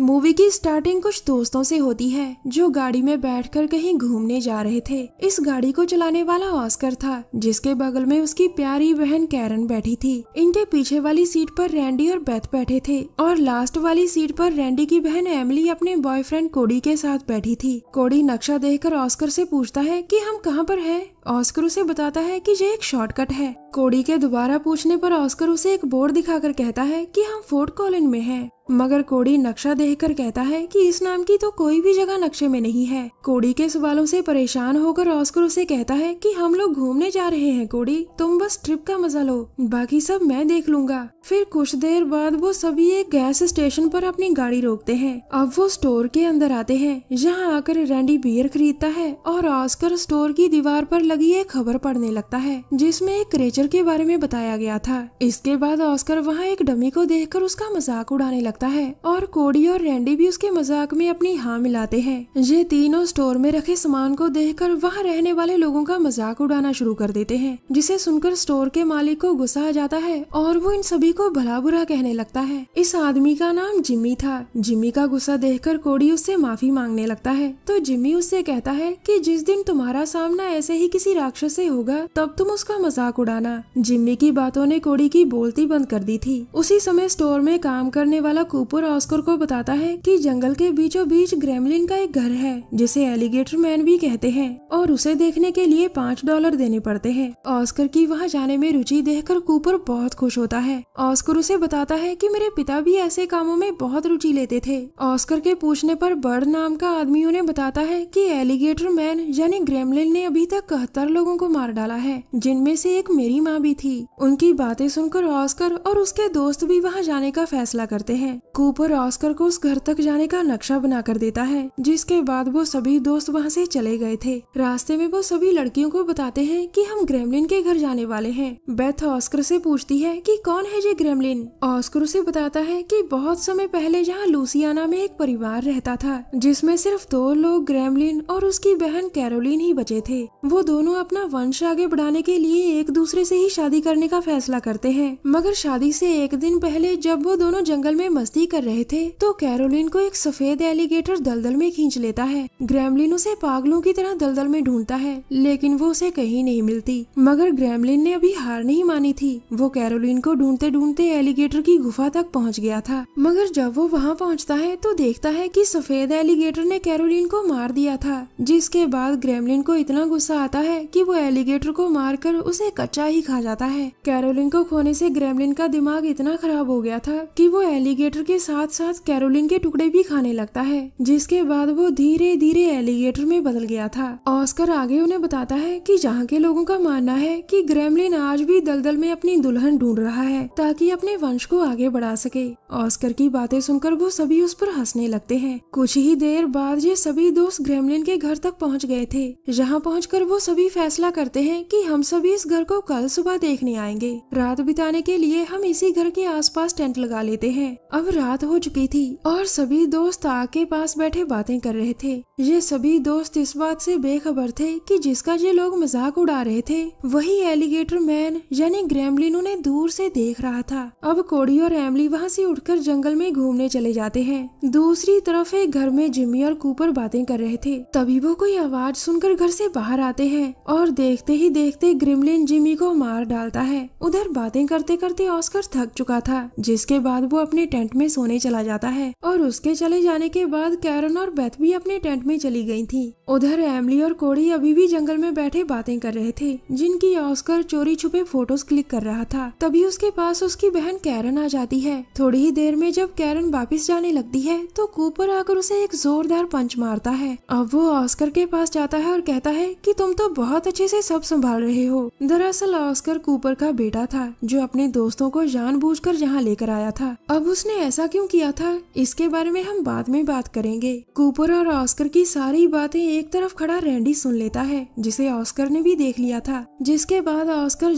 Movie की starting कुछ दोस्तों से होती है जो गाड़ी में बैठकर कहीं घूमने जा रहे थे इस गाड़ी को चलाने वाला ऑस्कर था जिसके बगल में उसकी प्यारी बहन कैरन बैठी थी इनके पीछे वाली सीट पर रैंडी और बेथ बैठे थे और लास्ट वाली सीट पर रैंडी की बहन एमली अपने बॉयफ्रेंड कोडी के साथ बैठी थी कोडी नक्शा देख ऑस्कर से पूछता है की हम कहाँ पर है ऑस्कर उसे बताता है कि ये एक शॉर्टकट है कोडी के दोबारा पूछने पर ऑस्कर उसे एक बोर्ड दिखाकर कहता है कि हम फोर्ट कॉलिन में हैं। मगर कोडी नक्शा देखकर कहता है कि इस नाम की तो कोई भी जगह नक्शे में नहीं है कोडी के सवालों से परेशान होकर ऑस्कर उसे कहता है कि हम लोग घूमने जा रहे हैं कोडी तुम बस ट्रिप का मजा लो बाकी सब मैं देख लूंगा फिर कुछ देर बाद वो सभी एक गैस स्टेशन पर अपनी गाड़ी रोकते हैं अब वो स्टोर के अंदर आते हैं यहाँ आकर रैंडी बियर खरीदता है और ऑस्कर स्टोर की दीवार पर लगी एक खबर पढ़ने लगता है जिसमें एक क्रेचर के बारे में बताया गया था इसके बाद ऑस्कर वहाँ एक डमी को देख उसका मजाक उड़ाने लगता है और कोडी और रैंडी भी उसके मजाक में अपनी हाँ मिलाते हैं ये तीनों स्टोर में रखे सामान को देख वहाँ रहने वाले लोगों का मजाक उड़ाना शुरू कर देते हैं जिसे सुनकर स्टोर के मालिक को गुस्सा आ जाता है और वो इन सभी को भला बुरा कहने लगता है इस आदमी का नाम जिम्मी था जिम्मी का गुस्सा देखकर कोडी उससे माफी मांगने लगता है तो जिम्मी उससे कहता है कि जिस दिन तुम्हारा सामना ऐसे ही किसी राक्षस से होगा तब तुम उसका मजाक उड़ाना जिम्मी की बातों ने कोड़ी की बोलती बंद कर दी थी उसी समय स्टोर में काम करने वाला कूपर ऑस्कर को बताता है कि जंगल के बीचों बीच ग्रेमलिन का एक घर है जिसे एलिगेटर मैन भी कहते हैं और उसे देखने के लिए पाँच डॉलर देने पड़ते हैं ऑस्कर की वहाँ जाने में रुचि देख कूपर बहुत खुश होता है ऑस्कर उसे बताता है की मेरे पिता भी ऐसे कामों में बहुत रुचि लेते थे ऑस्कर के पूछने आरोप बर्ड नाम का आदमी उन्हें बताता है की एलिगेटर मैन यानी ग्रेमलिन ने अभी तक सत्तर लोगों को मार डाला है जिनमें से एक मेरी माँ भी थी उनकी बातें सुनकर ऑस्कर और उसके दोस्त भी वहाँ जाने का फैसला करते हैं कूपर ऑस्कर को उस घर तक जाने का नक्शा बना कर देता है जिसके बाद वो सभी दोस्त वहाँ से चले गए थे रास्ते में वो सभी लड़कियों को बताते हैं कि हम ग्रेमलिन के घर जाने वाले हैं बेथ ऑस्कर से पूछती है कि कौन है ये ग्रेमलिन ऑस्कर उसे बताता है कि बहुत समय पहले जहाँ लूसियाना में एक परिवार रहता था जिसमें सिर्फ दो लोग ग्रेमलिन और उसकी बहन कैरोलिन ही बचे थे वो दो दोनों अपना वंश आगे बढ़ाने के लिए एक दूसरे से ही शादी करने का फैसला करते हैं मगर शादी से एक दिन पहले जब वो दोनों जंगल में मस्ती कर रहे थे तो कैरोलिन को एक सफेद एलिगेटर दलदल में खींच लेता है ग्रैमलिन उसे पागलों की तरह दलदल में ढूंढता है लेकिन वो उसे कहीं नहीं मिलती मगर ग्रैमलिन ने अभी हार नहीं मानी थी वो कैरोलिन को ढूंढते ढूंढते एलिगेटर की गुफा तक पहुँच गया था मगर जब वो वहाँ पहुँचता है तो देखता है की सफेद एलिगेटर ने कैरोलिन को मार दिया था जिसके बाद ग्रैमलिन को इतना गुस्सा आता है है कि वो एलिगेटर को मारकर उसे कच्चा ही खा जाता है कैरोलिन को खोने से ग्रेमलिन का दिमाग इतना खराब हो गया था कि वो एलिगेटर के साथ साथ कैरोलिन के टुकड़े भी खाने लगता है जिसके बाद वो धीरे धीरे एलिगेटर में बदल गया था ऑस्कर आगे उन्हें बताता है की जहाँ के लोगों का मानना है की ग्रेमलिन आज भी दलदल में अपनी दुल्हन ढूंढ रहा है ताकि अपने वंश को आगे बढ़ा सके ऑस्कर की बातें सुनकर वो सभी उस पर हंसने लगते है कुछ ही देर बाद ये सभी दोस्त ग्रेमलिन के घर तक पहुँच गए थे जहाँ पहुँच वो सभी सभी फैसला करते हैं कि हम सभी इस घर को कल सुबह देखने आएंगे रात बिताने के लिए हम इसी घर के आसपास टेंट लगा लेते हैं अब रात हो चुकी थी और सभी दोस्त आग के पास बैठे बातें कर रहे थे ये सभी दोस्त इस बात से बेखबर थे कि जिसका ये लोग मजाक उड़ा रहे थे वही एलिगेटर मैन यानी ग्रेमलिन उन्हें दूर से देख रहा था अब कोड़ी और एमली वहाँ से उठकर जंगल में घूमने चले जाते हैं दूसरी तरफ एक घर में जिम्मी और कूपर बातें कर रहे थे तभी वो कोई आवाज सुनकर घर से बाहर आते हैं और देखते ही देखते ग्रिमलिन जिमी को मार डालता है उधर बातें करते करते ऑस्कर थक चुका था जिसके बाद वो अपने टेंट में सोने चला जाता है और उसके चले जाने के बाद कैरन और बैथ भी अपने टेंट में चली गई थी उधर एमली और कोड़ी अभी भी जंगल में बैठे बातें कर रहे थे जिनकी ऑस्कर चोरी छुपे फोटोज क्लिक कर रहा था तभी उसके पास उसकी बहन कैरन आ जाती है थोड़ी ही देर में जब कैरन वापिस जाने लगती है तो कूपर आकर उसे एक जोरदार पंच मारता है अब वो ऑस्कर के पास जाता है और कहता है कि तुम तो बहुत अच्छे से सब संभाल रहे हो दरअसल ऑस्कर कूपर का बेटा था जो अपने दोस्तों को जानबूझकर यहाँ लेकर आया था अब उसने ऐसा क्यों किया था इसके बारे में हम बाद में बात करेंगे कूपर और ऑस्कर की सारी बातें एक तरफ खड़ा रैंडी सुन लेता है जिसे ऑस्कर ने भी देख लिया था जिसके बाद ऑस्कर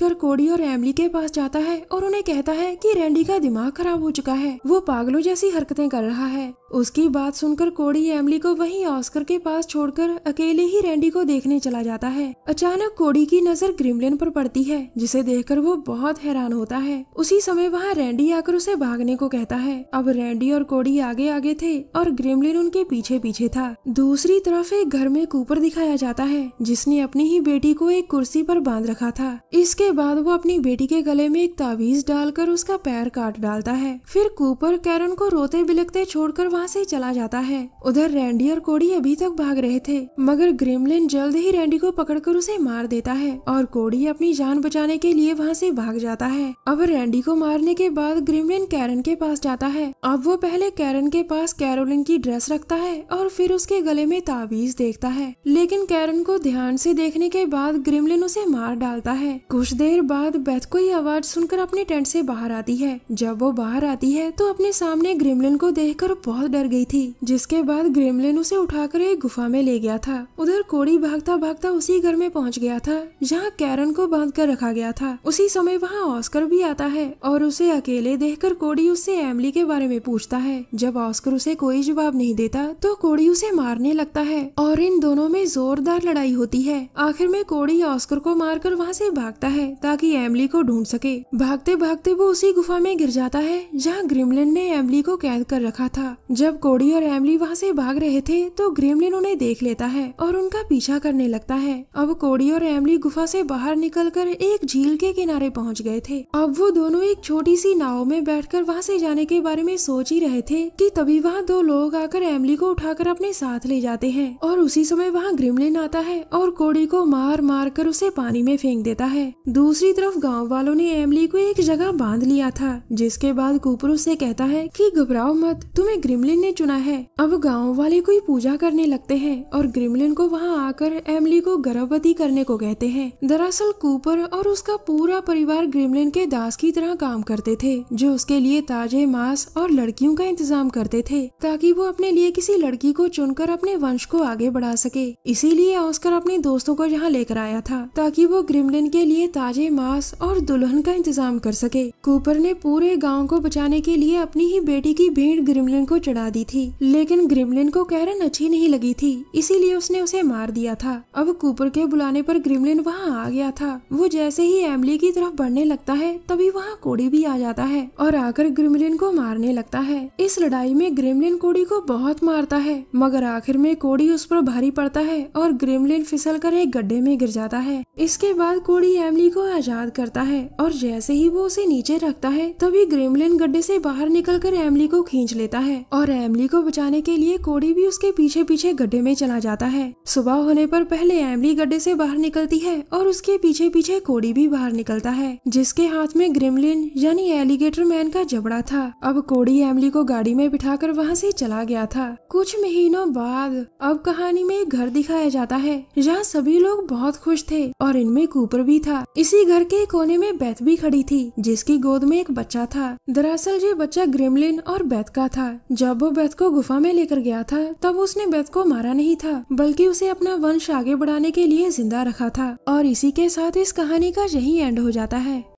कर कोडी और एमली के पास जाता है और उन्हें कहता है की रैंडी का दिमाग खराब हो चुका है वो पागलों जैसी हरकते कर रहा है उसकी बात सुनकर कोडी एमली को वही ऑस्कर के पास छोड़कर अकेले ही रैंडी को देखने चला जाता है अचानक कोडी की नजर ग्रिमलिन पर पड़ती है जिसे देखकर वो बहुत हैरान होता है उसी समय वहाँ रैंडी आकर उसे भागने को कहता है अब रैंडी और कोडी आगे आगे थे और ग्रिमलिन उनके पीछे पीछे था दूसरी तरफ एक घर में कूपर दिखाया जाता है जिसने अपनी ही बेटी को एक कुर्सी पर बांध रखा था इसके बाद वो अपनी बेटी के गले में एक तावीज डालकर उसका पैर काट डालता है फिर कूपर कैरन को रोते बिलकते छोड़कर वहाँ से चला जाता है उधर रैंडी और कोडी अभी तक भाग रहे थे मगर ग्रिमलिन जल्द ही रैंडी को पकड़कर उसे मार देता है और कोडी अपनी जान बचाने के लिए वहाँ से भाग जाता है अब रैंडी को मारने के बाद ग्रिमलिन कैरन के पास जाता है अब वो पहले कैरन के पास कैरोलिन की ड्रेस रखता है और फिर उसके गले में ताबीज देखता है लेकिन कैरन को ध्यान से देखने के बाद ग्रिमलिन उसे मार डालता है कुछ देर बाद बैथ को ये आवाज सुनकर अपने टेंट से बाहर आती है जब वो बाहर आती है तो अपने सामने ग्रिमलिन को देख बहुत डर गई थी जिसके बाद ग्रिमलिन उसे उठाकर एक गुफा में ले गया था उधर कोड़ी भागता भागता उसी घर में पहुंच गया था जहां कैरन को बांध कर रखा गया था उसी समय वहां ऑस्कर भी आता है और उसे अकेले देखकर कोडी उससे एमली के बारे में पूछता है जब ऑस्कर उसे कोई जवाब नहीं देता तो कोडी उसे मारने लगता है और इन दोनों में जोरदार लड़ाई होती है आखिर में कोडी ऑस्कर को मारकर वहाँ से भागता है ताकि एमली को ढूंढ सके भागते भागते वो उसी गुफा में गिर जाता है जहाँ ग्रिमलिन ने एमली को कैद कर रखा था जब कोडी और एमली वहाँ से भाग रहे थे तो ग्रिमलिन उन्हें देख लेता है और उनका पीछा करने लगता है अब कोडी और एमली गुफा से बाहर निकलकर एक झील के किनारे पहुंच गए थे अब वो दोनों एक छोटी सी नाव में बैठकर वहाँ से जाने के बारे में सोच ही रहे थे कि तभी वहाँ दो लोग आकर एमली को उठाकर अपने साथ ले जाते हैं और उसी समय वहाँ ग्रिमलिन आता है और कोडी को मार मार कर उसे पानी में फेंक देता है दूसरी तरफ गाँव वालों ने एमली को एक जगह बांध लिया था जिसके बाद कूपर उसे कहता है की घबराओ मत तुम्हें ग्रिमलिन ने चुना है अब गाँव वाले कोई पूजा करने लगते है और ग्रिमलिन को वहाँ आकर फैमिली को गर्भवती करने को कहते हैं दरअसल कूपर और उसका पूरा परिवार ग्रिमलिन के दास की तरह काम करते थे जो उसके लिए ताजे मांस और लड़कियों का इंतजाम करते थे ताकि वो अपने लिए किसी लड़की को चुनकर अपने वंश को आगे बढ़ा सके इसीलिए ऑस्कर अपने दोस्तों को यहाँ लेकर आया था ताकि वो ग्रिमलिन के लिए ताजे मांस और दुल्हन का इंतजाम कर सके कूपर ने पूरे गाँव को बचाने के लिए अपनी ही बेटी की भेंट ग्रिमलिन को चढ़ा दी थी लेकिन ग्रिमलिन को कैरन अच्छी नहीं लगी थी इसीलिए उसने उसे मार दिया था अब कूपर के बुलाने पर ग्रिमलिन वहाँ आ गया था वो जैसे ही एमली की तरफ बढ़ने लगता है तभी वहाँ कोड़ी भी आ जाता है और आकर ग्रिमलिन को मारने लगता है इस लड़ाई में ग्रिमलिन कोड़ी को बहुत मारता है मगर आखिर में कोड़ी उस पर भारी पड़ता है और ग्रिमलिन फिसल कर एक गड्ढे में गिर जाता है इसके बाद कोड़ी एमली को आजाद करता है और जैसे ही वो उसे नीचे रखता है तभी ग्रिमलिन गड्ढे से बाहर निकल कर एमली को खींच लेता है और एमली को बचाने के लिए कोड़ी भी उसके पीछे पीछे गड्ढे में चला जाता है सुबह होने पर पहले पहले एमली गड्ढे से बाहर निकलती है और उसके पीछे पीछे कोडी भी बाहर निकलता है जिसके हाथ में ग्रिमलिन यानी एलिगेटर मैन का जबड़ा था अब कोडी एमली को गाड़ी में बिठाकर वहाँ ऐसी चला गया था कुछ महीनों बाद अब कहानी में एक घर दिखाया जाता है जहाँ सभी लोग बहुत खुश थे और इनमें कूपर भी था इसी घर के कोने में बैथ भी खड़ी थी जिसकी गोद में एक बच्चा था दरअसल ये बच्चा ग्रिमलिन और बैथ का था जब वो बैथ को गुफा में लेकर गया था तब उसने बैथ को मारा नहीं था बल्कि उसे अपना वंश आगे आगे बढ़ाने के लिए जिंदा रखा था और इसी के साथ इस कहानी का यही एंड हो जाता है